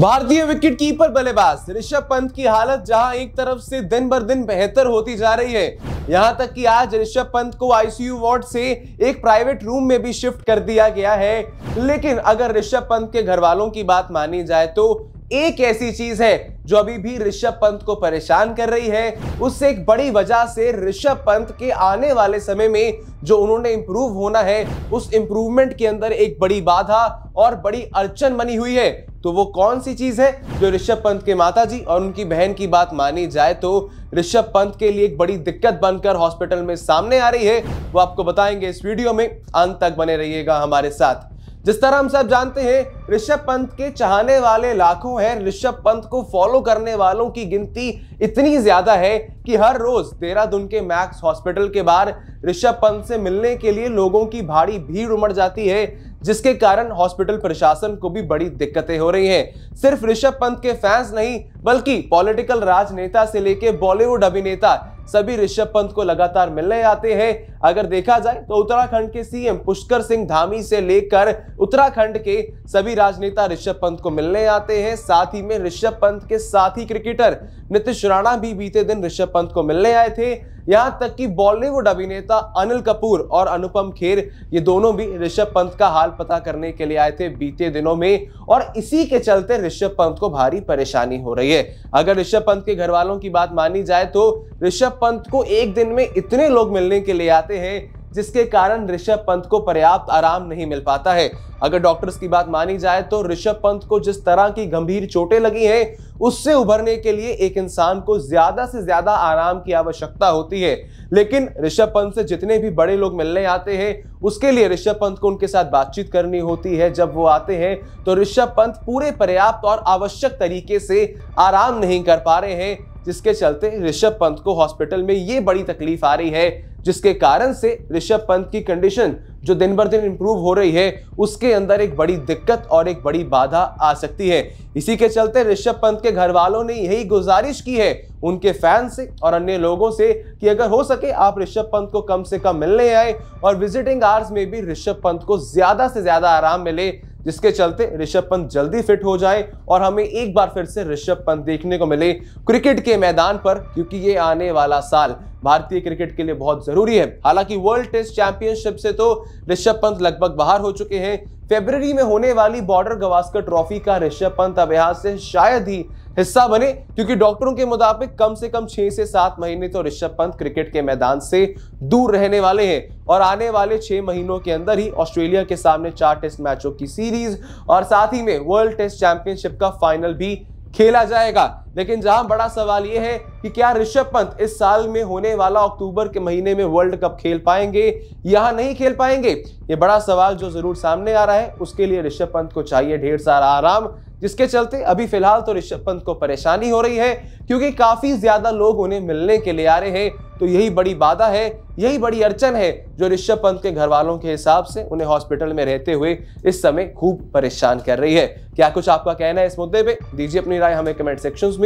भारतीय कीपर बल्लेबाज ऋषभ पंत की हालत जहां एक तरफ से दिन बर दिन बेहतर होती जा रही है यहां तक कि आज ऋषभ पंत को आईसीयू वार्ड से एक प्राइवेट रूम में भी शिफ्ट कर दिया गया है लेकिन अगर ऋषभ पंत के घर वालों की बात मानी जाए तो एक ऐसी चीज है जो अभी भी ऋषभ पंत को परेशान कर रही है उससे एक बड़ी वजह से ऋषभ पंत के आने वाले समय में जो उन्होंने इंप्रूव होना है उस इंप्रूवमेंट के अंदर एक बड़ी बाधा और बड़ी अड़चन बनी हुई है तो वो कौन सी चीज है जो ऋषभ पंत के माता जी और उनकी बहन की बात मानी जाए तो ऋषभ पंत के लिए एक बड़ी दिक्कत बनकर हॉस्पिटल में सामने आ रही है वो आपको बताएंगे इस वीडियो में अंत तक बने रहिएगा हमारे साथ जिस तरह हम सब जानते हैं ऋषभ पंत के चाहने वाले लाखों हैं ऋषभ पंत को फॉलो करने वालों की गिनती इतनी ज्यादा है कि हर रोज देहरादून के मैक्स हॉस्पिटल के बाहर ऋषभ पंत से मिलने के लिए लोगों की भारी भीड़ उमड़ जाती है जिसके कारण हॉस्पिटल प्रशासन को भी बड़ी दिक्कतें हो रही हैं सिर्फ ऋषभ पंत के फैंस नहीं बल्कि पॉलिटिकल राजनेता से लेके बॉलीवुड अभिनेता सभी ऋषभ पंत को लगातार मिलने आते हैं अगर देखा जाए तो उत्तराखंड के सीएम पुष्कर सिंह धामी से लेकर उत्तराखंड के सभी राजनेता ऋषभ पंत को मिलने आते हैं साथ ही में ऋषभ पंत के साथी क्रिकेटर नितिश राणा भी बीते दिन ऋषभ पंत को मिलने आए थे यहां तक कि बॉलीवुड अभिनेता अनिल कपूर और अनुपम खेर ये दोनों भी ऋषभ पंत का हाल पता करने के लिए आए थे बीते दिनों में और इसी के चलते ऋषभ पंत को भारी परेशानी हो रही है अगर ऋषभ पंत के घर वालों की बात मानी जाए तो ऋषभ पंत को एक दिन में इतने लोग मिलने के लिए आते हैं जिसके कारण ऋषभ पंत को पर्याप्त आराम नहीं मिल पाता है अगर डॉक्टर्स की बात मानी जाए तो ऋषभ पंत को जिस तरह की गंभीर चोटें लगी हैं उससे उभरने के लिए एक इंसान को ज्यादा से ज्यादा आराम की आवश्यकता होती है लेकिन ऋषभ पंत से जितने भी बड़े लोग मिलने आते हैं उसके लिए ऋषभ पंत को उनके साथ बातचीत करनी होती है जब वो आते हैं तो ऋषभ पंत पूरे पर्याप्त और आवश्यक तरीके से आराम नहीं कर पा रहे हैं जिसके चलते ऋषभ पंत को हॉस्पिटल में ये बड़ी तकलीफ आ रही है जिसके कारण से ऋषभ पंत की कंडीशन जो दिन बर दिन इंप्रूव हो रही है उसके अंदर एक बड़ी दिक्कत और एक बड़ी बाधा आ सकती है इसी के चलते ऋषभ पंत के घर वालों ने यही गुजारिश की है उनके फैन से और अन्य लोगों से कि अगर हो सके आप ऋषभ पंत को कम से कम मिलने आए और विजिटिंग आवर्स में भी ऋषभ पंत को ज़्यादा से ज़्यादा आराम मिले जिसके चलते ऋषभ पंत जल्दी फिट हो जाए और हमें एक बार फिर से ऋषभ पंत देखने को मिले क्रिकेट के मैदान पर क्योंकि ये आने वाला साल भारतीय क्रिकेट के लिए बहुत जरूरी है हालांकि वर्ल्ड टेस्ट चैंपियनशिप से तो ऋषभ पंत लगभग बाहर हो चुके हैं फेब्रवरी में होने वाली बॉर्डर गवास्कर ट्रॉफी का ऋषभ पंत अब यहां से शायद ही हिस्सा बने क्योंकि डॉक्टरों के मुताबिक कम से कम छह से सात महीने तो ऋषभ पंत क्रिकेट के मैदान से दूर रहने वाले हैं और आने वाले छह महीनों के अंदर ही ऑस्ट्रेलिया के सामने चार टेस्ट मैचों की सीरीज और साथ ही में वर्ल्ड टेस्ट चैंपियनशिप का फाइनल भी खेला जाएगा लेकिन जहां बड़ा सवाल यह है कि क्या ऋषभ पंत इस साल में होने वाला अक्टूबर के महीने में वर्ल्ड कप खेल पाएंगे यहां नहीं खेल पाएंगे ये बड़ा सवाल जो जरूर सामने आ रहा है उसके लिए ऋषभ पंत को चाहिए ढेर सारा आराम जिसके चलते अभी फिलहाल तो ऋषभ पंत को परेशानी हो रही है क्योंकि काफी ज्यादा लोग उन्हें मिलने के लिए आ रहे हैं तो यही बड़ी बाधा है यही बड़ी अड़चन है जो ऋषभ पंत के घर वालों के हिसाब से उन्हें हॉस्पिटल में रहते हुए इस समय खूब परेशान कर रही है क्या कुछ आपका कहना है इस मुद्दे पे दीजिए अपनी राय हमें कमेंट सेक्शन में